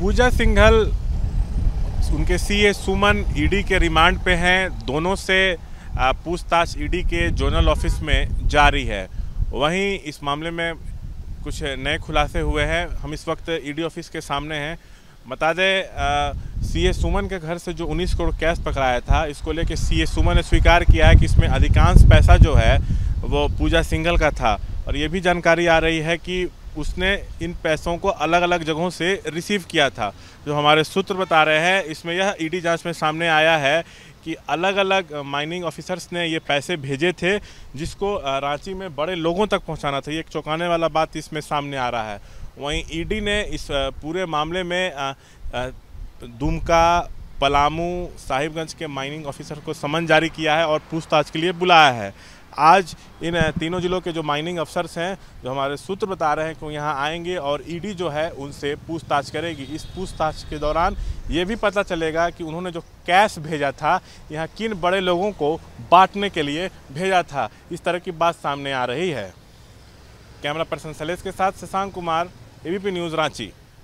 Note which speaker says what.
Speaker 1: पूजा सिंघल उनके CA Suman ED e के remand पे हैं दोनों से पूछताछ ईडी e के जोनल ऑफिस में जारी है वहीं इस मामले में कुछ नए खुलासे हुए हैं हम इस वक्त ईडी e ऑफिस के सामने हैं बता दें सीए सुमन के घर से जो 19 करोड़ कैश पकड़ाया था इसको लेके सीए सुमन ने स्वीकार किया है कि इसमें अधिकांश पैसा जो है वो पूजा सिंघल का था और ये भी जानकारी आ रही है कि उसने इन पैसों को अलग अलग जगहों से रिसीव किया था जो हमारे सूत्र बता रहे हैं इसमें यह ईडी e जांच में सामने आया है कि अलग अलग माइनिंग ऑफिसर्स ने ये पैसे भेजे थे जिसको रांची में बड़े लोगों तक पहुंचाना था ये एक चौंकाने वाला बात इसमें सामने आ रहा है वहीं ईडी e ने इस पूरे मामले में दुमका पलामू साहिबगंज के माइनिंग ऑफिसर को समन जारी किया है और पूछताछ के लिए बुलाया है आज इन तीनों जिलों के जो माइनिंग अफसर्स हैं जो हमारे सूत्र बता रहे हैं कि यहाँ आएंगे और ईडी e जो है उनसे पूछताछ करेगी इस पूछताछ के दौरान ये भी पता चलेगा कि उन्होंने जो कैश भेजा था यहाँ किन बड़े लोगों को बांटने के लिए भेजा था इस तरह की बात सामने आ रही है कैमरा पर्सन सलेस के साथ शशांक कुमार एबीपी न्यूज़ रांची